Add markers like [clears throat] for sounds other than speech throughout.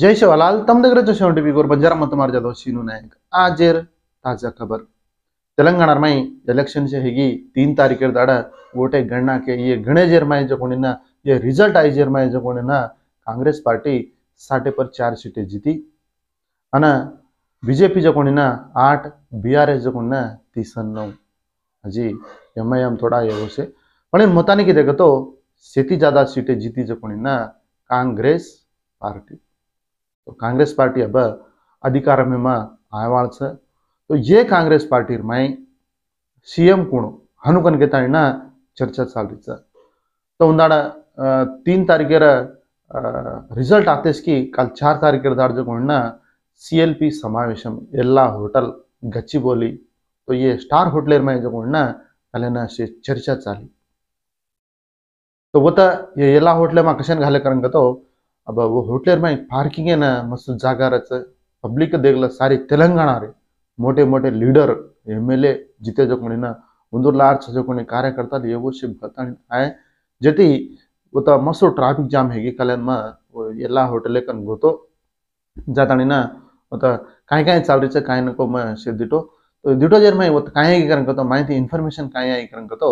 జై శివలాల్ తమ దగ్గర వచ్చేటువంటి మీ గురు బంజారా మత్తమారు చదవ శీను నాయక్ ఆజేర్ తాజా ఖబర్ ತೆಲಂಗಾಣರ್ಮೈ ಎಲೆಕ್ಷನ್ ಸೆ ಹೇಗಿ ತೀನ್ ತಾರೀಖರ ದಾಡ ಓಟೆ ಗಣ್ಣಾಕೆ ಈ ಗಣೆ ಜರ್ಮಾಯ ಜಕೊಂಡಿನ ಈ ರಿಸಲ್ಟ್ ಆಯ್ ಜರ್ಮಾಯ ಜಕೊಂಡಿನ ಕಾಂಗ್ರೆಸ್ ಪಾರ್ಟಿ ಸಾಟೆ ಪರ್ ಚಾರ್ ಸೀಟೆ ಜೀತಿ ಅನ ಬಿಜೆಪಿ ಜಕೊಂಡಿನ ಆಟ್ ಬಿ ಆರ್ ಎಸ್ ಜಗೊಂಡಿನ ತೀಸನ್ ನೌ હજી એમઆઈએમ થોડા એવો છે પણ એ મતાની કીધે કે તો સેતી જ્યાદા સીટે જીતી જકોણીના કોંગ્રેસ પાર્ટી तो कांग्रेस पार्टी अब अधिकार में आवाल तो ये कांग्रेस पार्टी में सीएम कुणु हो? हनुकन के तारी चर्चा चाल री छे तो उंदाडा तीन तारीके र रिजल्ट आते की काल चार तारीखे दा जको ना सीएलपी समावेशम एला होटल गच्ची बोली तो ये स्टार होटले रे माई जकोण न शे चर्चा चाली तो वो त ये एला होटले में कसन घालिया करन गतो अब वो होटल में पार्किंग ना मस्त जागा रच पब्लिक देखल सारी तेलंगाना रे मोटे मोटे लीडर एम एल ए जिते जो ना उंदूर लार छो कोणी कार्यकर्ता ये वो शिव बताणी आहे जेटी उता तो मस्त ट्राफिक जाम हेगी कल्याण मा ಎಲ್ಲಾ ಹೋಟೆಲ್ ಕನ್ ಗೊತ್ತು ಜಾತಾಣಿನ ಮತ್ತ ಕಾಯ್ ಕಾಯ್ ಚಾಲ್ರಿಚ ಕಾಯ್ ನಕೋ ಮ कहीं ದಿಟೋ ಜರ್ ಮೈ ಒತ್ತ ಕಾಯ್ ಆಗಿ ಕರಂಕತ ಮಾಹಿತಿ ಇನ್ಫಾರ್ಮೇಶನ್ ಕಾಯ್ ಆಗಿ ಕರಂಕತ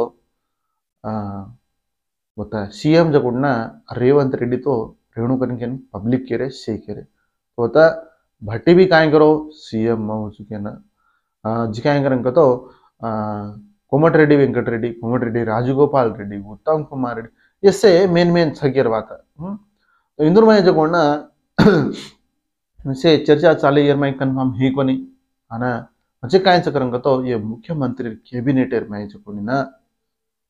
ಒತ್ತ ಸಿಎಂ ಜಗುಡ್ನ ರೇವಂತ್ ರೆಡ್ಡಿ ತೋ कर पब्लिक रे से केरे तो बता भट्टी भी कहीं करो सी एम चुके ना जी काय करें तो कोमट रेड्डी वेंकट रेड्डी कोमट रेड्डी राजगोपाल रेड्डी उत्तम कुमार रेड्डी इससे मेन मेन सगीर बात हम्म? तो इंदूर में [coughs] जो से चर्चा चाले ये मैं कन्फर्म ही को नहीं आना म्हणजे काय करें तो ये मुख्यमंत्री कैबिनेट एर में जो कोनी ना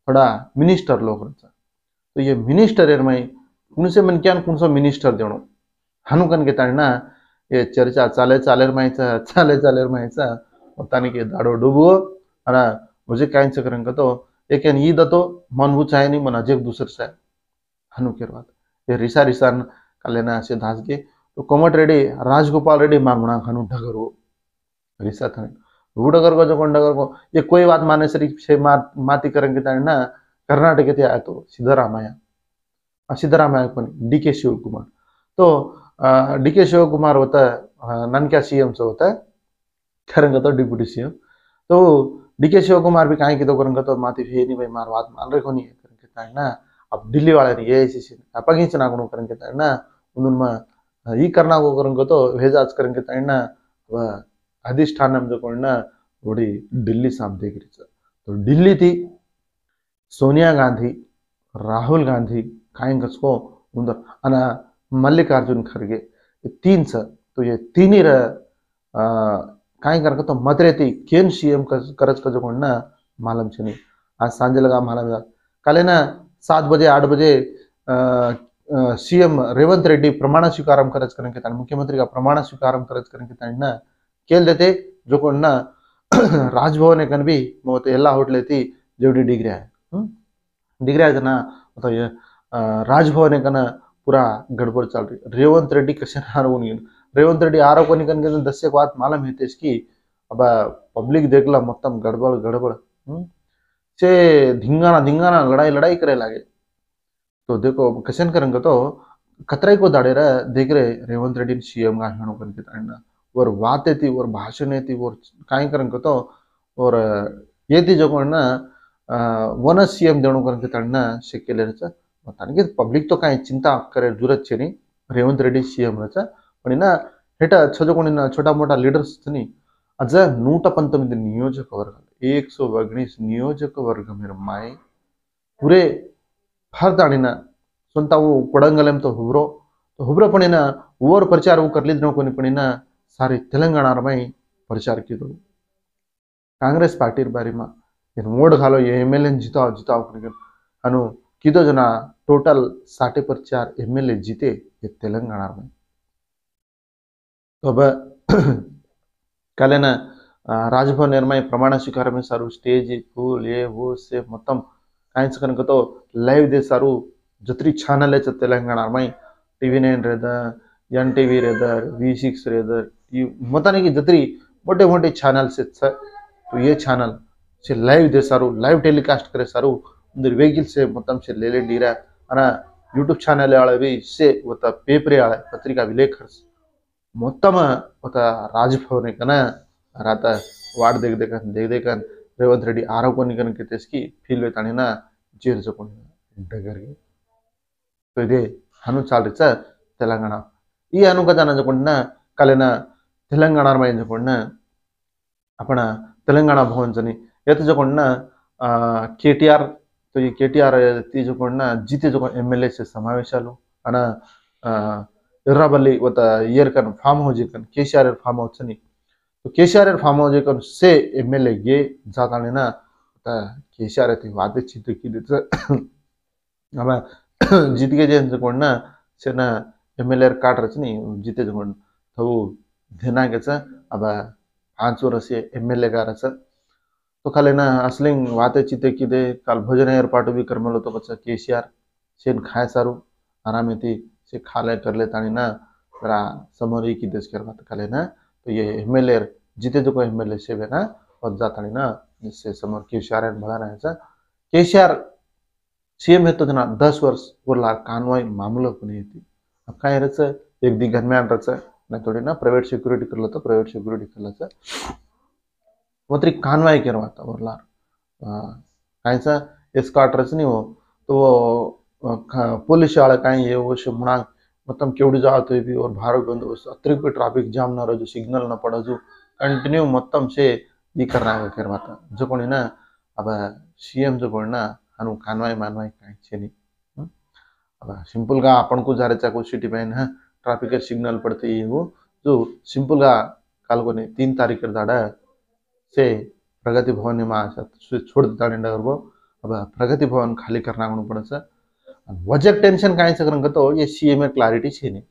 थोड़ा मिनिस्टर लोग तो ये मिनिस्टर एर मैं कुणीसे मनक्यान क्यान मिनिस्टर देणू हानुकन के तारीना ये चरि चाले चालेर मा चाले चालेर मा आई चा तानी के दाड़ो डुबो आणि म्हणजे काई च करन कतो एक्यान ईद हतो मन बु आहे नी मना जेब दूसरे सायद हनु केर वात ये रिसान रिषा असे धास सिद्धांस तो कोमट रेडी राजगोपाल रेडी माँगणा हनु ढगर र हो ऋषा थाने भू डगर को जो डगर गो एक ये कोई बात माने सरिक मा माती करंग के ना कर्नाटक ती आयो तो सिद्ध ಸಿದ್ದರಾಮಯ್ಯ ಡಿ ಕೆ ಶಿವಕುಮಾರ್ तो डी के शिव कुमार होता है नन क्या सीएम से होता है करेंगे तो डिप्यूटी सीएम तो डी के शिव कुमार भी कहीं की तो करेंगे तो माती फिर नहीं भाई मार बात मान रखो को नहीं करेंगे तो ना अब दिल्ली वाले नहीं ये ऐसी अपगिंच ना करूँ करेंगे तो ना उन्होंने मैं ये करना को करेंगे तो भेजाज करेंगे तो ना अधिष्ठान जो करना थोड़ी दिल्ली साम देख रही तो दिल्ली थी सोनिया गांधी राहुल गांधी ಕಾಯಂಗಸ್ಕೋ ಕರ್ಸ್ಕೋ ಉಂದ ಮಲ್ಲಿಕಾರ್ಜುನ್ ಖರ್ಗೆ ತೀನ್ ಸರ್ ತೊ ಥಿರ ಕಾಯಂಕರ ಕತ್ತ ಮದ್ರೈತಿ ಕೆಂ ಸಿಎಂ ಖರ್ಚು ಕರೆ ಕೋಕೊಂಡು ಮಹಾಲಂ ಸಣ್ಣಿ ಆ ಸಾಂಜೆಲ ಕಾಲೇನ ಸಾತ್ ಬ ಬಜೆ ಆಜೆ ಸಿಎಂ ರೇವಂತ್ ರೆಡ್ಡಿ ಪ್ರಮಾಣ ಸ್ವೀಕಾರ ಕರೆ ಕರಂಕಿತ್ತ ಮುಖ್ಯಮಂತ್ರಿಗ ಪ್ರಮಾಣ ಸ್ವೀಕಾರ ಕರಂಗ್ ಇತ ಕೇಳ್ತಿ ಜೊಕೊಂಡು [clears throat] ರಾಜ್ ಭವನೇ ಕನ್ಬಿ ಮತ್ತೆ ಎಲ್ಲ ಹೋಟ್ಲೈತಿ ಜಿಗ್ರಿ ಆಯ್ತು ಹ್ಞೂ ಡಿಗ್ರಿ ಆಯ್ತಾ राजभवन एकानं पुरा गडबड चल रही रेवंत रेड्डी कशाने हरवून घेऊन రేవంత్ రెడ్డి ఆరోపణ కనుక దస్సే బాత్ మాలం హితేష్కి అబ్బా పబ్లిక్ దగ్గర మొత్తం గడబడ గడబడ से धिंगाना धिंगाना लड़ाई लड़ाई करे लागे तो देखो कशन करेंगे तो कतराई को दाड़े रहा देख रहे रेवंत रेड्डी सीएम का हेणो करके और बातें थी और भाषण थी और काय करेंगे तो और ये थी जो वन सीएम देणो करके ताड़ना शक्य मोता पब्लिक तो कहीं चिंता कर दूर छेनी रेवंत रेड्डी सीएम हेट छजको छोटा मोटा लीडर्स अज नूट पन्मोजकवर्ग एक सौ अग्निस नियोजकवर्ग मेरे पूरे भारत आने स्वतंता तो हूब्रो तो हुब्रो तो पड़ी ओवर प्रचार कर लोकन पड़ी सारी तेलंगाना में प्रचार की कांग्रेस पार्टी बारे में मोड़ खालो ये एम एल ए जिता जिता अनु जना टोटल साठ पर चार एम एल ए जीते तेलंगाना में तो अब [clears throat] कल राजभवन निर्माण प्रमाण स्वीकार स्टेज फूल ये वो से मतम मतलब, कहीं तो लाइव देश जत्री छानल तेलंगाणा में टीवी नईन रेदर एन टीवी रेदर वी सिक्स रेदर मतने मतलब की जत्री मोटे मोटे चैनल से तो ये चैनल से लाइव देश लाइव टेलीकास्ट करे सारू अंदर वेहिकल से मतम मतलब से ले ले डीरा અને YouTube ચેનલ علاوہ સે ઉતા પેપરી આલે પત્રિકા વિલેખન સ મોતમ એક રાજભવનિકન રાતા વાડ દેખ દેખન દેખ દેખન રવિન્દ્રદી આરોપણિકન કે તેસકી ફીલ વેતાને ના જેર જોપણ ઇન્ટાગરી તો ઇદે અનુચાલ રિચા તેલાંગણા ઇ અનુકા જાનજોક ના કલેના તેલાંગણા રમે જાનજોક ના અપના તેલાંગણા ભોવન જની યત જોક ના કેટીઆર సో ये केटीआर తీసుకోకుండా ಜಿತೆಜೊಕ जो ಸಮಾವೇಶాలు అన ఎర్రబల్లి ఒక ఇయర్ కన్ फार्म हाउस కన్ కేసీఆర్ ఫామ్ तो केसीआर फार्म हाउस एक से एम एल ए गे जाता ना केसीआर वादे चित्र की अब जीत के जे ना से ना एम एल ए काट रहे नहीं जीते जो सब धिना के अब पाँच वर्ष एम एल ए का ತೊಕಾಲೇನ ಅಸ್ಲಿಂಗ್ ವಾತೆ ಚಿತೆ ಕಿದೆ ಕಾಲ್ ಭೋಜನ ಏರ್ಪಾಟು ಬಿ ಕರ್ಮಲು ತೋ ಬಚ್ಚ ಕೇಸಿಯಾರ್ सेन खाए सारू आराम से खा ले कर ले तानी ना जरा समरी की देश के बात कर लेना तो ये एम एल ए जीते जो एम एल ए से ना और जाता ना जिससे समर के सी आर बढ़ा रहे हैं के सी आर सीएम है तो जना दस वर्ष बोला कानवाई मामलों को नहीं थी अब का एक दिन घर में आन रख ना थोड़ी ना प्राइवेट सिक्योरिटी कर लो तो प्राइवेट सिक्योरिटी कर लो પોતરી કાનવાય કેરવાતો ઓર લાર આ કાઈસા એસ કાર્ટ્રિજ નહી હો તો પોલીસ વાળા કાઈ એવો છે મુણાં મતમ કેવડું જાતોય બી ઓર ભારો ગંદો છે સતરક પે ટ્રાફિક જામ ના રોજ સિગ્નલ ના પડજો કન્ટિન્યુ મતમ સે વી કરવાતો જો કોની ના હવે સી એમ જો બોલના આનું કાનવાય માનવાય કાઈ છે નહી અબ સિમ્પલગા આપણકો જારે ચા કો સિટી મેન ટ્રાફિક કે સિગ્નલ પડતી એવો જો સિમ્પલગા calculone 3 તારીખે દાડા से પ્રગતિ ભવનની માં છોડી દીધા ને ગરબો હવે પ્રગતિ ભવન ખાલી કરી નાખવું પડે છે વજેક ટેન્શન કાંઈ સકરણ કરતો એ સીએમ એ ક્લારિટી છે નહીં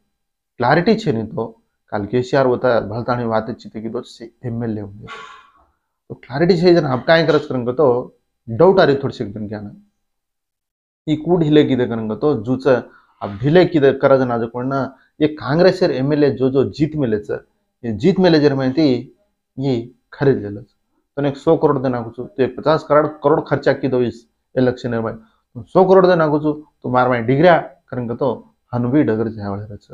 ક્લારિટી છે નહીં તો કાલ કેસીઆર હોતા ભળતાની વાત જ ચીતે કીધો એમએલએ હોય તો ક્લારિટી છે જન આપ કાંઈ કરસ કરંગ તો डाउट आ रही थोड़ी सी ज्ञान ಈ ಕೂಡ್ हिले ಕಿದೆ ಕನಂಗತೋ ಜೂಚ ಆ ಭಿಲೆ ಕಿದೆ ಕರಜನ ಅದಕೊಂಡ ಈ ಕಾಂಗ್ರೆಸ್ ಎಮ್ ಎಲ್ ಎ ಜೋ ಜೋ ಜೀತ್ ಮೇಲೆಚ ಈ ಜೀತ್ ಮೇಲೆ ಜರ ಮಾಹಿತಿ ಈ खरेदी झालंच पण एक सौ करोड दे तो ते पचास करोड करोड खर्चा की दोईस हे लक्ष भाई सौ करोड दे नागुचू तो मार माय डिग्रिया कारण का तो हनुबी डगर वाले वेळेच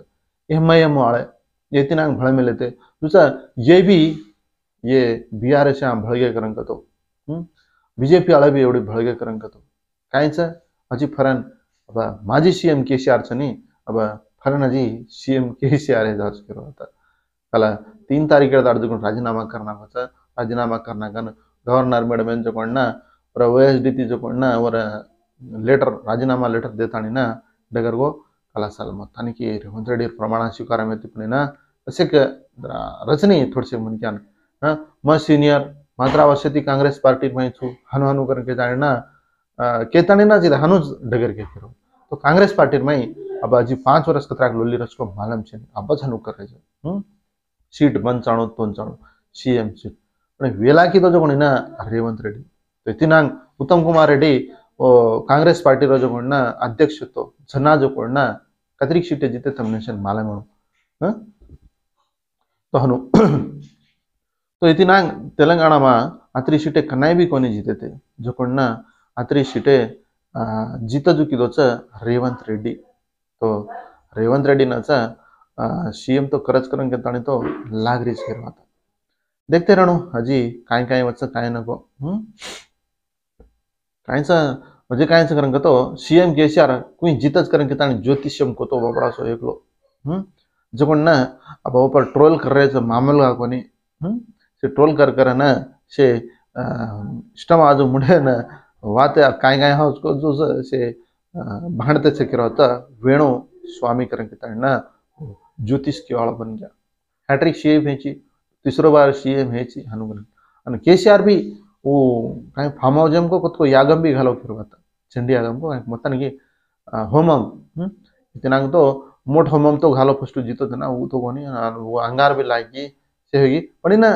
हे मय मुळ आहे येते नाग भळमेल येते तुझा ये बी ये बी आर आम भळगे करण का तो बीजेपी आळे बी एवडी भळगे करण का तो कायच अजी फरन अब माझी सीएम केसीआर के सी आरच नाही अबा फरन अजी सी एम के सी आर त्याला तीन तारखेला ताडदुकडून राजीनामा करणारचा राजीनामा करनाकान गव्हर्नर मॅडम यांच्याकडनं ಅವರ ಒ ಎಸ್ ಡಿ ತೀಚುಕೊಂಡ ಅವರ ಲೆಟರ್ ರಾಜೀನಾಮಾ ಲೆಟರ್ ದೇತಾಣಿನ ಡಗರ್ಗೋ ಕಲಾಸಾಲ್ ಮತ್ತು ತನಿಖೆ ರೇವಂತ್ ರೆಡ್ಡಿ ಪ್ರಮಾಣ ಸ್ವೀಕಾರ ಮೆತ್ತಿಪುಣಿನ ಸಸ್ಯಕ್ಕೆ ರಚನೆ ಥೋಡ್ಸೆ ಮುನ್ಕ್ಯಾನ ಮ ಸೀನಿಯರ್ ಮಾತ್ರ ಅವಶ್ಯತಿ ಕಾಂಗ್ರೆಸ್ ಪಾರ್ಟಿ ಮೈಚು ಹನು ಹನು ಕರಕ್ಕೆ ತಾಣಿನ ಕೇತಾಣಿನ ಜಿದ ಹನು ಡಗರ್ ಕೇತಿರು तो कांग्रेस पार्टी में अब अजी पांच वर्ष खतरा लोली रस को मालूम है अब हनु कर रहे हैं सीट बंद चाणो सी एम सीट सीला कीदो जो कोणी ना रेवंत रेड्डी तो उत्तम कुमार रेडी काँग्रेस कांग्रेस पार्टी जो कोणी ना अध्यक्ष तो झना जो कुण ना कतरी सीटें जीते थमने मालगणो तो हनु तो इति नांग तेलंगाना मा अतरी सीटे कनाई भी कोनी जीते थे जकोण ना अतरी सीटें जीता जो कीदो रेवंत रेड्डी तो रेवंत रेड्डी ने चा सीएम तो खरच करून घेतो तो तो लागरी શેરવા देखते राहणो हजी काय काय वाच काय नको कायचा म्हणजे कायचं करण घेतो सीएम केसीआर कुणी जितच करण घेतो ताणी ज्योतिषम कोतो बाबडा सो एकलो जे कोण ना बाबा पर ट्रोल करायचं मामल का कोणी से ट्रोल कर कर ना से इष्टम आज मुढे ना वात काय काय हा उसको जो से भांडते चकिर होता वेणू स्वामी करण घेतो ताणी ना ज्योतिष केवाळा बन गया हैट्रिक सी ए व्हायची तिसरं बार सी ए व्हायची हनुमान आणि के सी आर बी वो कहीं फार्म को जेमको तो को यागम बी घालव फिरवता झेंडी यागमको काही मतानगी होमम हम्म? इतना तो मोट होमम तो घालो फर्स्ट जितो ना वो तो कोणी वो अंगार भी लाइक से होगी पण ना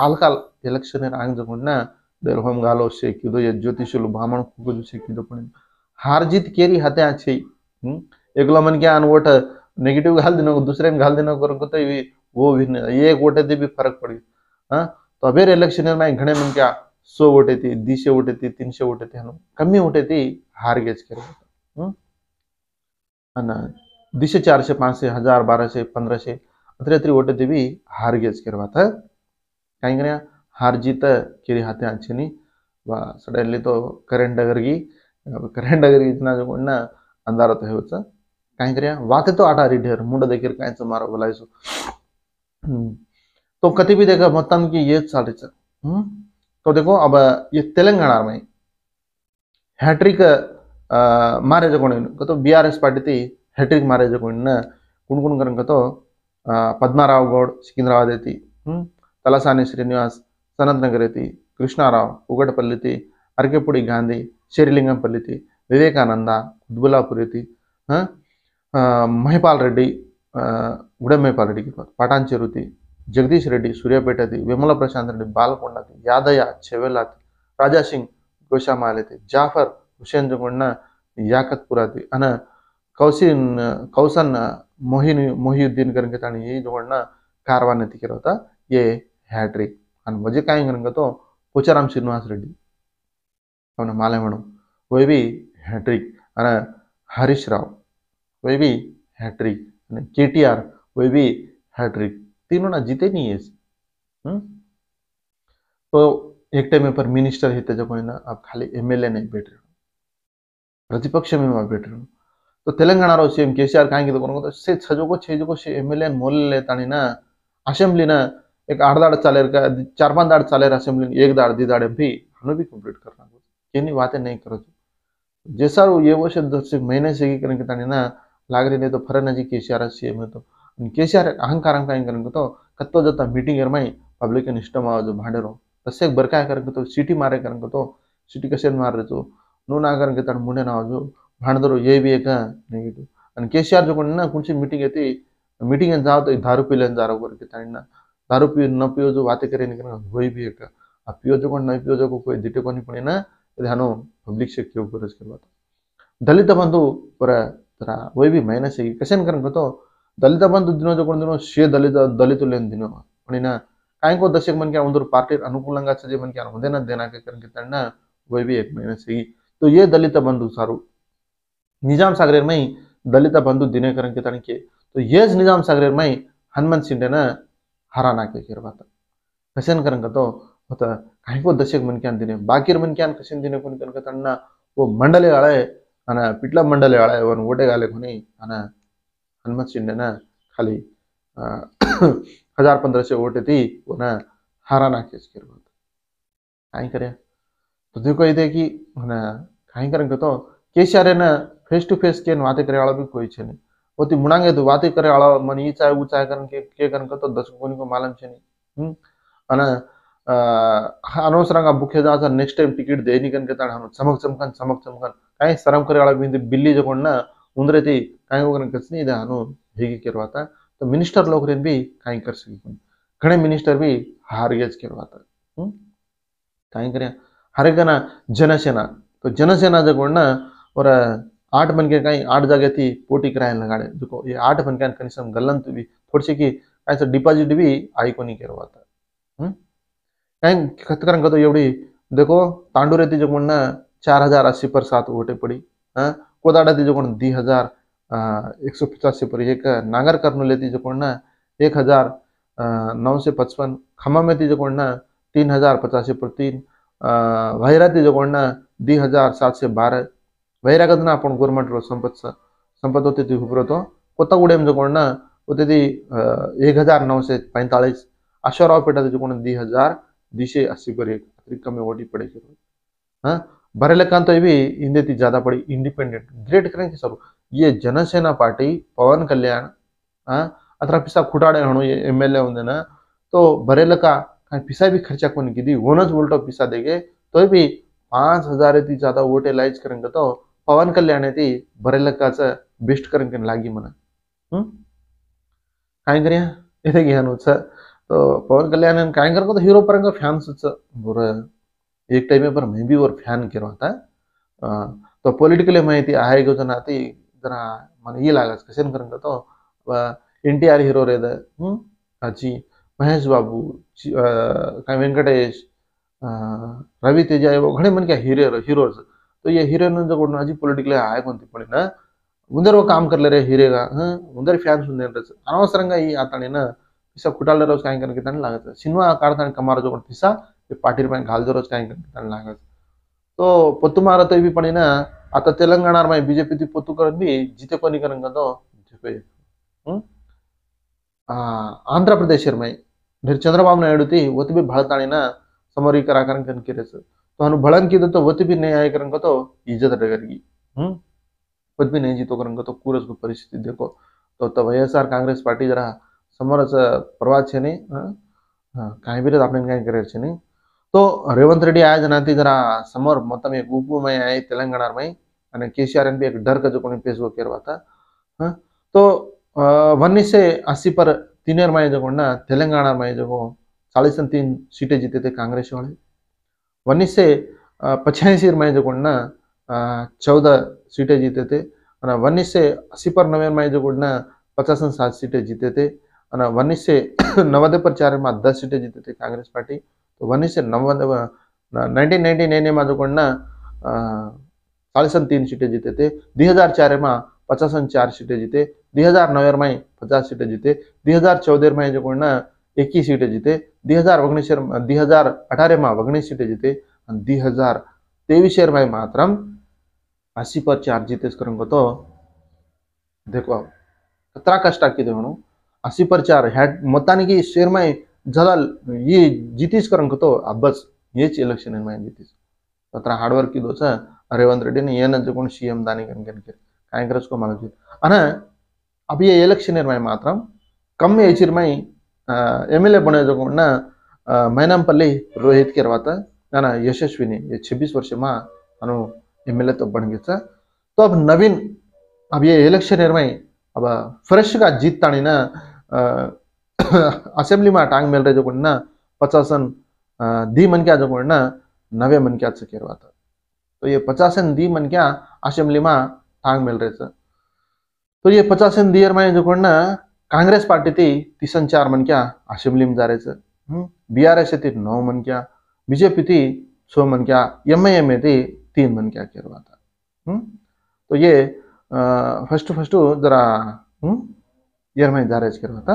काल काल इलेक्शन आंग जो ना देर होम घालो से किदो ये ज्योतिष ब्राह्मण को जो से किदो पण हार जीत केरी हाथे हाते आछे एकलो मन के आन नेगेटिव घाल दिन दूसरे घाल दिन करो तो वो विन एक वोट है भी फर्क पड़ी हा तो इलेक्शन में घने मन क्या सौ वोट थी दीशे वोट थी तीन वोट थी कमी वोट थी हार गेज करे दिशे दीशे चार से से हजार बारह से पंद्रह से अतरे वोट थी भी हार गेज करे बात है कहीं हार जीत केरी हाते आजचे नि वा सडनली तो करंट डगरगी करेंट करंट डगर इतना जो ना अंधारा तो కాంక్రియా వాకితో ఆట రిడ్హర్ ముండ దగ్గర కాయచు మార బలైసు तो कति भी देखा मतम की ये सारे हम्म. तो देखो अब ये तेलंगाना में हैट्रिक मारे जो कतो बी आर एस पार्टी थी हैट्रिक मारे जो कुन कुण करें कतो पद्माराव गौड़ सिकंदराबाद थी हम्म. तलासानी श्रीनिवास सनत नगर थी कृष्णाराव उगटपल्ली थी अरकेपुड़ी गांधी श्रीलिंगमपल्ली थी विवेकानंदा उद्बुलापुरी थी हाँ మహిపాల్ రెడ్డి గుడెం మహిపాల్ రెడ్డికి పటాన్ చెరుతి జగదీష్ రెడ్డి సూర్యాపేటది విమల ప్రశాంత్ రెడ్డి బాలకొండది యాదయ్య చెవెలాది రాజాసింగ్ గోషామాలది జాఫర్ హుషేన్ జగొండ యాకత్పురాది అన ಕೌಸಿನ್ ಕೌಸನ್ ಮೊಹಿನ್ ಮೊಹಿಯುದ್ದೀನ್ ಗರಂಗತಾಣ ಈ ಜೋಗಣ್ಣ ಕಾರ್ವಾನ್ ಎತ್ತಿಕಿರೋತ ಎ ಹ್ಯಾಟ್ರಿಕ್ ಅನ್ ವಜಕಾಯಿ ಗರಂಗತೋ ಪುಚರಾಮ್ ಶ್ರೀನಿವಾಸ್ ರೆಡ್ಡಿ ಅವನ ಮಾಲೆ ಮೇಡಮ್ ಒಯ್ ಬಿ ಹ್ಯಾಟ್ರಿಕ್ ಅನ ಹರೀಶ್ ರಾವ್ वे भी हैट्रिक मैंने के टी आर वे भी हैट्रिक तीनों ना जीते नहीं है हम्म? तो एक टाइम पर मिनिस्टर हे त्याच्यामुळे ना आप खाली एम एल ए नाही भेट प्रतिपक्ष में मैं बैठ रहे तो तेलंगाना रो सीएम केसीआर कहेंगे तो कौन से छजो को छजो को से एम एल एन मोल लेता नहीं ना असेंबली ना एक आठ दाड़ चाले का चार पांच दाड़ चाले असेंबली एक दाड़ दी दाड़ भी हमें भी कंप्लीट करना ये नहीं बातें नहीं करो जैसा वो ये वो दस महीने से करेंगे ना લાગરીને તો ફરન હજી કેસીઆર જ સીએમ હતો અને કેસીઆર અહંકાર અહંકાર કરતો કત્તો જતા મીટિંગ એરમાઈ પબ્લિકને ઇષ્ટમાં આવજો ભાંડેરો પ્રત્યેક બરકાય કરતો સિટી મારે કરતો ಸಿಟಿ ಕಸೇನ್ ಮಾರಿತು ನೂನಾಗರಂಗೆ ತನ್ನ ಮುಂದೆ ನಾವು ಭಾಣದರು ಏ ಬಿ ಏಕ negative and K C R ಜೊಕೊಂಡ ಕುಣ್ಸಿ ಮೀಟಿಂಗ್ ಐತಿ ಮೀಟಿಂಗ್ ಅಂತ ಜಾವ ದಾರು ಪೀಲೆ ಅಂತ ಜಾರ ಬರಕ್ಕೆ ತಣ್ಣ ದಾರು ಪಿ ನ ಪಿಯೋಜು ವಾತೆ ಕರೆ ನಿಕನ ಹೋಯ್ ಬಿ ಏಕ ಆ ಪಿಯೋಜು ಕೊಂಡ ನ ಪಿಯೋಜು ಕೋ ಕೋಯ್ ದಿಟ್ಟೆ ಕೊನಿ ಪಣೆನ ಇದಾನು ಪಬ್ಲಿಕ್ ಸೆಕ್ಟರ್ ಉಪರಸ್ ಕರ್ವಾತ ದಲಿತ ಬಂದು ಪರ तर वै माइनस है कशान कारण का तो दलित बंधु दिनो जो कोण दिनो दलित दलित लेन दिनो आणि ना काय को दशक मन क्या पार्टी अनुकूल मन क्या देना देना के कारण के तना भी एक माइनस है तो ये दलित बंधु सारू निजाम सागरेर में दलित बंधु दिने कारण के तना के तो ये निजाम सागरेर में हनुमान सिंह ने हराना के केर बात कशान कारण का तो कहीं को दशक मन क्या दिने बाकी मन क्या कशन दिने कोण कारण का वो मंडले आला है आने पिट मंडली आड़ा ओटे हालांकि आने हनुमत सिंह ने खाली [coughs] हजार पंद्रह सौ ओटे थी उन्हें हारा ना खेस कर कहीं कर तो देखो ये कि कहीं करें तो केसीआर फेस टू फेस के बात करे आड़ा भी कोई छेन वो ती मुणांगे तो वाते करे आड़ा मन ये चाहे वो चाहे करें के करें तो दस को मालूम छे नहीं हम्म? अनवसर बुक नेक्स्ट टाइम देनी कन चमक चमक चमक चमक कहीं सरम कर बिल्ली जो उन्द्र कहीं हेगे के तो मिनिस्टर लोग भी कहीं कर सके घने मिनिस्टर भी हार गए के हर गा जनसेना तो जनसेना जो और आठ मन के कहीं आठ जगह थी पोटी कराए लगा देखो ये आठ बन के कहीं से गलत भी थोड़ी सी कि डिपॉजिट भी आई को नहीं करवाता खत खतकरण करतो एवड़ी देखो तांडुरे ना चार हजार अस्सी पर सात वोटे पडी हाँ कोदाडा तिच्याकडून दी हजार एक सौ पचासी पर एक नांगर कर्नुले तिच्याकडनं एक हजार सौ पचपन खमामे तिच्याकडनं तीन हजार पचासी पर तीन वैरा तिच्याकडनं दी हजार सात बारह बारा वैरागदनं अपन गोरमेंट रोज संपत संपत होते ती हुबरतो कोतागुडे आमच्याकडनं होते ती एक हजार नऊशे पैंतालीस अश्वराव पेठा तिच्याकडून दी हजार ದಿಶೆ ಹಸಿ ಬರೆಯಕ್ಕೆ ತ್ರಿಕಮ್ಮೆ ಓಟಿ ಪಡೆಸಿರೋದು हाँ बरेलकांत तो भी हिंदी ज्यादा पड़ी इंडिपेंडेंट ग्रेट करेंगे सर ये जनसेना पार्टी पवन कल्याण हाँ, अथवा पिसा खुटाड़े हणु एम एल ए तो बरेलका पिसा भी खर्चा को दी उल्टो पिसा देगे तो भी पांच हजार थी ज्यादा वोटे लाइज करेंगे तो पवन कल्याण थी बरेलका बेस्ट करेंगे लगी मना हम्म कहीं करिए इतने उत्साह పవన్ కళ్యాణ్ యాంకర్ కూడా హీరో పరంగా ఫ్యాన్స్ వచ్చారు ఏక్ టైం పర్ మేబీ ఓర్ ఫ్యాన్ కిరవాత तो पॉलिटिकल माहिती आहे घेऊ ती जरा मला ये लागाच कशाने तो एनटीआर हिरो रेद हाची महेश बाबू काय व्यंकटेश रवी तेजा घणे मन काय हिरो हिरोज तो ये हिरोईन कोण पॉलिटिकल आहे कोणती पण ना उंदर काम करले रे हिरेगा उंदर फॅन्स उंदर अनवसరంగా ఈ అతడిన पिसा खुटाल रोज कांय करून कितने लागत सिनेमा काढताना कमार जो पिसा ते पाठीर पाय घालजो रोज कांय करून कितने लागत तो पोतू मारत तो भी पण ना आता तेलंगाणार माय बीजेपी ती पोतू करत बी जिते कोणी करून का तो हम्म? आंध्र प्रदेश माई ढेर चंद्रबाबू नायडू थी वत तो भी भड़ता ना समरी करा करन कन करे तो हनु भड़न की तो, तो वत भी नहीं आए करन तो इज्जत डगरगी हम्म वत भी नहीं जीतो करन तो कूरस को परिस्थिति देखो तो तब तो वाईएसआर कांग्रेस पार्टी जरा समोरच परवाच शे हां काय बिरच आपण काय करायचं शे તો રેવંત રેડ્ડી આજ જરા સમર મતમ એ ગુપુમાં આય તેલંગાણામાં અને કેસીઆર એનપી એક ડર કજો કોની પેશવો કરવા હતા था तो उन्नीस मतलब हाँ। तो, से अस्सी पर तीन में जो ना तेलंगाना में जो चालीस तीन सीटें जीते थे कांग्रेस वाले उन्नीस से पचासी में जो ना चौदह सीटें जीते थे और उन्नीस से अस्सी पर नवे में जो ना पचास सात सीटें जीते थे અને 1990 માં 10 સીટો જીતેતે કોંગ્રેસ પાર્ટી તો 1999 1999 એમેદકણા 43 સીટો જીતેતે 2004 માં 54 સીટો જીતે 2009 માં 50 સીટો જીતે 2014 માં જોકણા 21 સીટો જીતે 2019 2018 માં 9 સીટો જીતે અને 2023 માં માત્ર 84 સીટ જીતેશકરંગ તો દેખો કતરા કષ્ટ આકિદો હું असीपरचार हेड मोता शेर में जलाल ये जीतीश करंक तो अब्बस ये इलेक्शन में जीतीश तत्र हार्ड कि रेवंत रेड्डी ने ऐन जो सी एम दानी कनकर कांग्रेस को मन जीत आना अब ये इलेक्शन में मात्र कम एचर में एम एल ए बने जो मैनपल रोहित के तरह ना यशस्वी ने छब्बीस वर्ष में एम एल ए तो बनगे तो अब नवीन अब ये इलेक्शन में अब फ्रेश का जीत ताड़ी ना असेंब्ली [coughs] असेंब्लीमा टांग मेल रहे जो ना पचासन दी मन क्या जो ना नवे मन क्या सकेर वाता तो ये पचासन दी मन क्या असेंबली में टांग मेल रहे तो ये पचासन दियर में जो ना कांग्रेस पार्टी थी तीसन चार मन क्या असेंबली में जा रहे हम्म? बी आर एस थी नौ मन क्या बीजेपी थी सो मन क्या एम आई एम ए थी तीन मन क्या केर वाता हम्म? तो ये फर्स्ट फर्स्ट जरा हुँ? हम्म? ఇయర్ మై దారేజ్ కర్వత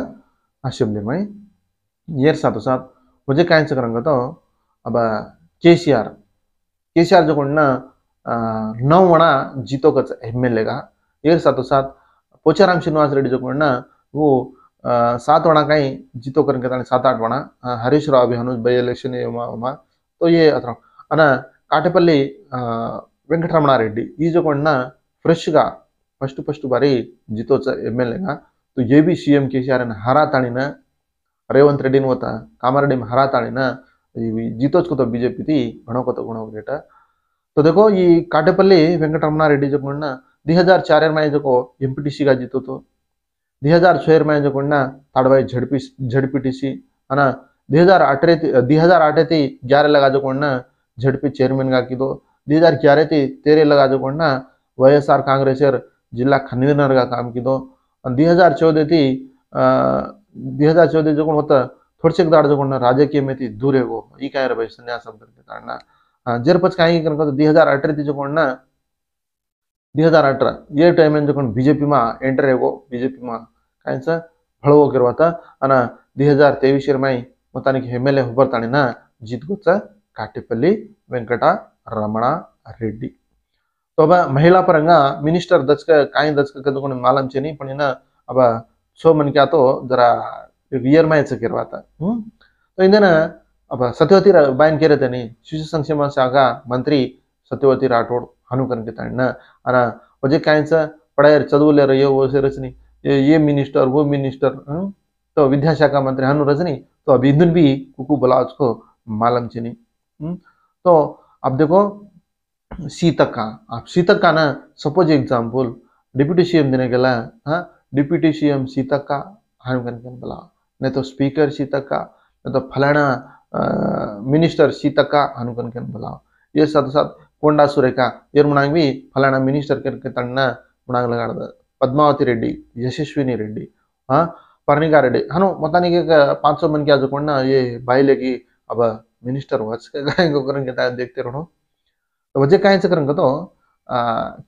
అసెంబ్లీమై ఇయర్ సాతో సాత్ मुझे कायच करो अब के सी आर के सी आर जो कोण नौ वणा जीतोकच एम एल ए का एर सातो साथ पोचाराम श्रीनिवास रेड्डी जो कोण वो सात वणा कहीं जीतो करके ताने सात आठ वणा हरीश राव भी हनुज बाई इलेक्शन ये उमा उमा तो ये अथवा अना काटेपल्ली वेंकटरमणा रेड्डी ये जो कोण फ्रेश का फर्स्ट फर्स्ट बारी जीतो एम एल ए का તો જે બી સીએમ કેસીઆરને ಹರಾತಾಣಿನ जीतो को तो बीजेपी थी જીતોಚ್ಕೋತ को तो गुण ઘણો तो देखो ये काटेपल्ली ಕಾಟೆಪಲ್ಲಿ ವೆಂಕಟರಮಣ ರೆಡ್ಡಿ ಜೊಕೊಂಡ್ನ दी हजार चार में जो एम पी टी सी का जीतो तो दी हजार छह में जो ताड़वाई झड़पी झड़पी टी सी है दी हजार आठ दी हजार आठे थी ग्यारह लगा जो झड़पी चेयरमैन का कीधो दी हजार ग्यारह थी तेरह लगा जो वाई एस आर कांग्रेस जिला खनवीनर का काम कीधो दुई हजार चौधदेखि दुई हजार चौध जो कोण होतं थोडशेक दाड जो कोण राजकीय मेती ती दूर आहे गो ही काय रे भाई संन्यास कारण जर पच काही कारण दुई हजार अठरा ती जो कोण ना दुई हजार अठरा ये टाइम जो कोण बीजेपी मा एंटर आहे गो बीजेपी मा काय हळवो केरो होता आणि दुई हजार तेवीस माई మొత్తానికి ఎమ్మెల్యే హుబర్తాణిన జిత్ గుచ్చ काटेपल्ली वेंकटा रमणा रेड्डी तो अब महिला परंग मिनिस्टर दच का दच पड़ी अब सो क्या तो जरा वियर मैच के हम्म? तो अब सत्यवती बायन के शिशु संक्षेम शाखा मंत्री सत्यवती राठौड़ हनुकन के आना कहीं पढ़ाई चलव ले वो से रचनी ये, ये मिनिस्टर वो मिनिस्टर हम्म? तो विद्या शाखा मंत्री हनु रजनी तो अब इंदुन भी कुकू बलाज को मालम चेनी हम्म? तो अब देखो सीतका आप सीतका ना suppose example deputy C M दिन के डिप्यूटी सी एम सीतका हम बोला तो स्पीकर सीतक्का नहीं तो फलाना मिनिस्टर सीतका हम कन बोला ये साथ साथ कोंडा सुरेखा ये मुनांग भी फलाना मिनिस्टर करके तन्ना लगा पद्मावती रेड्डी यशस्विनी रेड्डी हाँ पर्णिका रेड्डी हनु मत के पाँच सौ मन की आज को ये बाई लेगी अब मिनिस्टर वाच के देखते रहो वजह ಒಜ್ಜೆಕಾಯಿ तो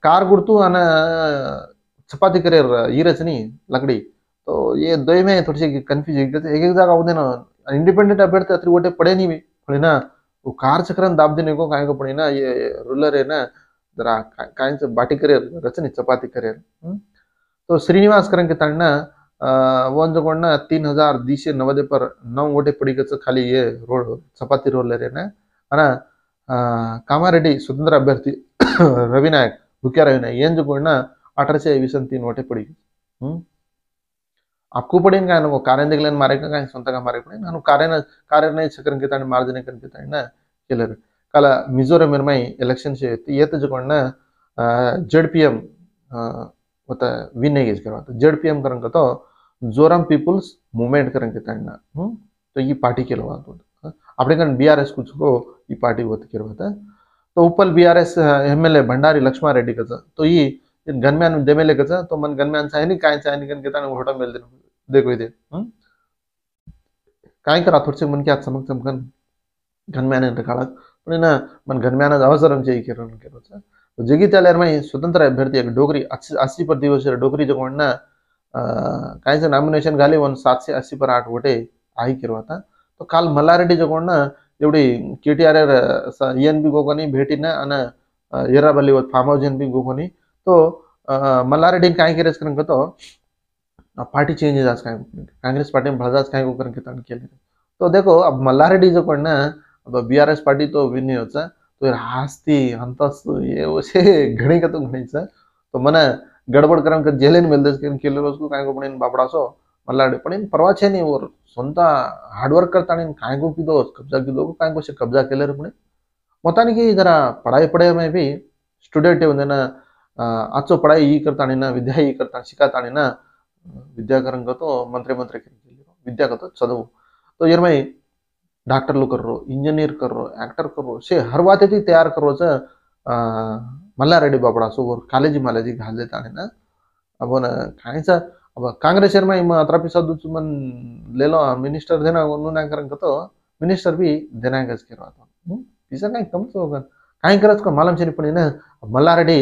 कार गुड़तू आना चपाती करे ये रचनी लकड़ी तो ये दो में थोड़ी सी कन्फ्यूज एक एक जगह होते ना इंडिपेंडेंट अभ्यर्थी अत्री वोटे पड़े नहीं भी पड़े ना वो कार चक्रन दाब देने को काय को पड़े ना ये रूलर है ना जरा काय से बाटी करे रचनी चपाती करे तो श्रीनिवास करें के ताणना वो जो कोणना तीन हजार दीशे नवदे पर नौ वोटे पड़ी खाली ये रोड चपाती रोलर है ना है ना ಕಾಮಾರೆಡ್ಡಿ ಸ್ವತಂತ್ರ ಅಭ್ಯರ್ಥಿ ರವಿನಾಯಕ್ ಮುಖ್ಯ ರವಿನಾಯಕ್ ಏನ್ ಜೊಗಣ್ಣ ಅಟರ್ಸೆ ವಿಸಂತಿ ನೋಟೆ ಪಡಿ ಹ್ಮ್ आपको पड़ेगा का वो कारण देखले मारे का काही स्वतः का मारे पडेन ನಾನು ಕಾರ್ಯನ ಕಾರ್ಯನ ಚಕ್ರಂಕಿತ आणि ಮಾರ್ಜನೆ ಕಂಕಿತ ಅಣ್ಣ ಕೆಲರು ಕಾಲ ಮಿಜೋರಂ ಮೈ ಎಲೆಕ್ಷನ್ ಶೇ ಇತ್ತು ಏತ ಜಕೊಂಡ ಜೆಡ್ ಪಿ ಎಂ ಮತ್ತ ವಿನ್ ಆಗೇಜ್ ಕರಂತ ಜೆಡ್ ಪಿ ಎಂ ಕರಂಕತ ಜೋರಂ ಪೀಪಲ್ಸ್ ಮೂವ್ಮೆಂಟ್ ಕರಂಕಿತ ಅಣ್ಣ ಹ್ಮ್ तो ये पार्टी के लोग आपने कहा बी आर एस कुछ को ಈ ಪಾರ್ಟಿಗೆ ಒತ್ತಿಕಿರುತ್ತೆ Uppal B R S M L A Bhandari Lakshma Reddy ಕಸ ತೊ ಈ ಗನ್ಮ್ಯಾನ್ ದೆಮೆಲೆ ಕಸ ತೊ ಮನ್ ಗನ್ಮ್ಯಾನ್ ಸಾಯನಿ ಕಾಯ್ ಸಾಯನಿ ಗನ್ ಕೇತಾನೆ ಹೊಟ ಮೇಲ್ ದಿನ देखो इधर काय करा थोडसे मन की आज चमक गनम्यान काळात मन गनम्यान अवसर केलं केलं जगी त्या माई स्वतंत्र अभ्यर्थी एक डोगरी अस्सी पर दिवस डोकरी जो कहीं से नॉमिनेशन घाले वन सातशे अस्सी पर आठ वोटे आई केलो तो काल मल्हारेड्डी जो ना एवढी केटीआरआर एन बी गोगोनी भेटीनं आणि येराबल्ली फार्म हाऊस एन बी गोगोनी तो मल्लारेड्डी काँग्रेस करून तो पार्टी चेंज आज कांग्रेस पार्टी में भड़दास काय तो देखो अब मल्लारेड्डी जो करना अब बी आर एस पार्टी तो विन नहीं होता तो हास्ती हंतस ये वैसे [laughs] घणी का तो घणी तो मना गड़बड़ कर जेल मिल दस बापड़ा सो ಮಲ್ಲಾಡು ನೀನು ಪರವಾಚೆ ನೀವು సొంత హార్డ్ వర్క్ కడతా నేను కాయకు కిదో కబ్జా కిదో కాయకు వచ్చి కబ్జా కెళ్ళారు ఇప్పుడు మొత్తానికి జర పడాయి పడాయి స్టూడెంట్ ఏదైనా అచ్చో పడాయి ఈ కడతానైనా విద్య ఈ కడతా శిఖాతానైనా విద్యాకరంగతో మంత్రి మంత్రి విద్యాకతో చదువు तो यार मैं डॉक्टर लो कर रो इंजीनियर कर रो एक्टर कर रो से हर बात थी तैयार करो च मल्ला रेडी बापड़ा सो और कॉलेज मालेजी घाल देता है ना अब ना खाने सा अब कांग्रेस में अतरा पिसा दुश्मन ले लो मिनिस्टर हाँ, देना नूना करन तो मिनिस्टर भी देना गज के हम्म, पिसा कहीं कम तो होगा कहीं करो उसका मालूम से पड़े ना मल्लारेड्डी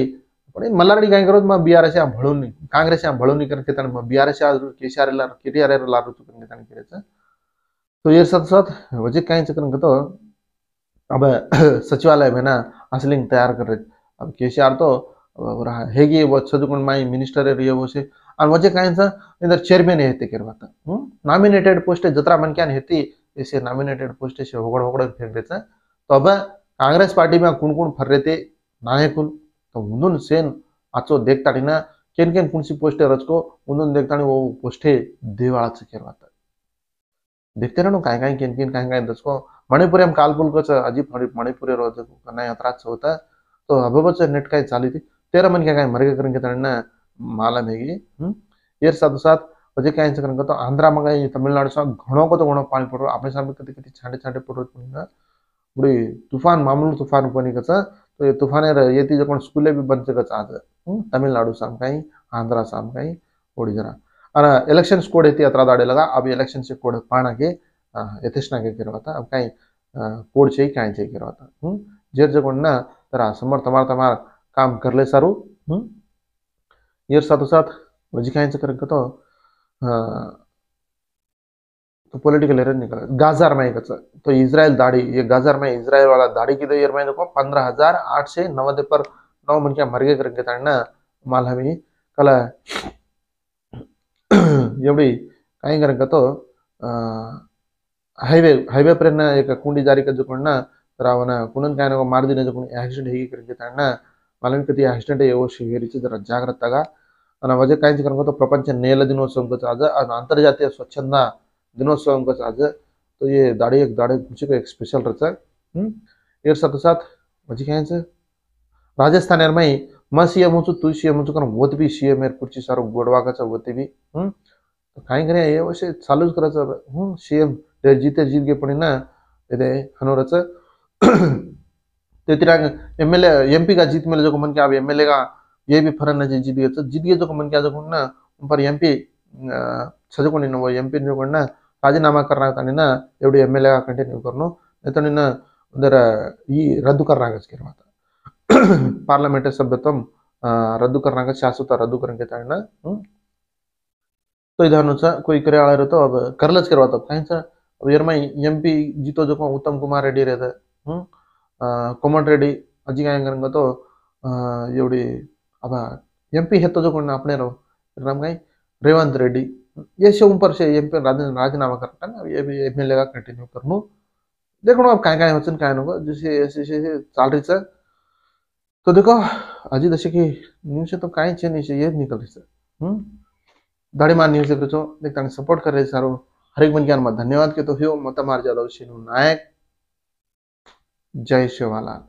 पड़े मल्लारेड्डी कहीं करो मैं बी आर एस यहाँ भड़ो नहीं कांग्रेस यहाँ भड़ो नहीं करके तन मैं बी आर एस आज के सी आर एल के टी आर एल लारू चुकन के तन तो ये साथ साथ वजह कहीं चुकन तो अब [coughs] सचिवालय में ना असलिंग तैयार कर रहे अब के सी आर तो हेगी वो छजुकन माई मिनिस्टर है वो से ಅಲ್ಲಿ ಮೊಜೆ ಕಾಯಿನ್ಸ ಇಂದ್ರ ಚೇರ್ಮನ್ ಐತಿ ಕಿರ್ಬತ್ತ ಹ್ಞೂ ನಾಮಿನೇಟೆಡ್ ಪೋಸ್ಟ್ ಜತ್ರ ಮನ್ಕ್ಯಾನ್ ಹೆತ್ತಿ इसे नॉमिनेटेड पोस्ट से होगड़ होगड़ फेंक देते तो अब कांग्रेस पार्टी में कुण कुण फर रहते नायकुल तो उन्होंने सेन आचो देखता नहीं ना केन केन कौन सी पोस्टे रचको उन्होंने देखता नहीं वो पोस्टे देवाड़ा से करवाता देखते रहना कहीं कहीं केन केन कहीं कहीं दसको मणिपुर हम कालपुल को अजीब मणिपुर रोज करना यात्रा होता तो अब बच्चे नेट का चाली थी तेरा मन क्या कहीं मर गए करेंगे तरह तो मालम हैगी हम्म। ये साथ साथ वजह क्या इंसान करेंगे तो आंध्र मंगा ये तमिलनाडु सा घनों को तो घनों पानी पड़ रहा अपने कितने कितने छांटे छांटे पड़ रहे हैं बड़े तूफान मामूल तूफान पानी का सा तो ये तूफान है ये तीजों को स्कूले भी बंद कर चाहते हैं हम्म, तमिलनाडु साम का आंध्र साम का ही जरा अरे इलेक्शन स्कोड है अत्रा दाड़े लगा अब इलेक्शन से कोड पाना के यथेष्ठ के करवा अब कहीं कोड से ही कहीं से करवा जर जगह ना तरह समर तमार तमार काम कर ले सारू हुँ? हम्म। ಇದ್ರ ಸಾಥು साथ वजीखाएं तो हाँ, तो पॉलिटिकल एरर निकला गाजार में कचा तो इज्राइल दाढ़ी ये गाजार में इज्राइल वाला दाढ़ी की तो ईयर में देखो पंद्रह हजार आठ से नवदे पर नौ मन क्या मरगे करेंगे ताना माल हमी कला एवडी कहीं करेंगे तो हाईवे हाईवे पर एक कुंडी जारी कर जो करना रावण कुणन कहने को मार देने जो एक्सीडेंट है करेंगे ताना అలాంటి అసిస్టెంట్ ఏఓ శివేరిచి జర జాగ్రత్తగా మన వజ కాయించుకోవడంతో ప్రపంచ आज దినోత్సవం కాదు అంతర్జాతీయ స్వచ్ఛంద దినోత్సవం आज तो ये दाढ़ी एक दाढ़ी को एक स्पेशल रचा एर साथ साथ मुझे कहें राजस्थान एर मई मैं सीए मुझे तू सीए मुझे करना वो भी सीए मेरे कुर्ची सारो भी हम्म तो कहीं करें ये वैसे चालू सीएम जीते जीत के पड़ी ना हनो तो एमएलए एमपी का जीत मिले जो मन के अब एमएलए का ये भी फरन है जीत गए तो जीत गए जो मन के जो उन पर एम पी చదువుకో నిన్న ఎంపీ కూడా ರಾಜೀನಾಮಾ ಕರ್ನಾಟಕ ನಿನ್ನ ಎವಡಿ ಎಮ್ ಎಲ್ ಎ ಹಾಕೊಂಡೆ ನೀವು ಕರ್ನು ಆಯ್ತು ನಿನ್ನ ಒಂದರ ಈ ರದ್ದು ಕರ್ನಾಟಕ ಮಾತ ಪಾರ್ಲಮೆಂಟ್ ಸಭ್ಯತ್ವಂ ರದ್ದು ಕರ್ನಾಟಕ ಶಾಶ್ವತ ರದ್ದು तो इधर कोई करे आ तो अब कर लच करवाता था अब यार मैं जीतो जो उत्तम कुमार रेड्डी रहता है हम्म। કોમોટરેડી અજિંક્યાંગન ગતો એવડી આવા એમપી હેતો જો કોણ अपने નામ કાંઈ રેવંત રેડ્डी ये शो ऊपर से एम पे राजीनामा कर एम एल ए का कंटिन्यू करनु देखो अब कहीं काय होचन काय जैसे जसे रही है तो देखो अजी जसे कि न्यूज से तो कहीं छे नहीं ये निकल रही है दाड़ी दाढ़ी मान न्यूज देखो देख सपोर्ट कर रहे सारो हर एक मन ज्ञान में धन्यवाद के तो हो मत मार जाओ शिनु नायक जय शिवालाल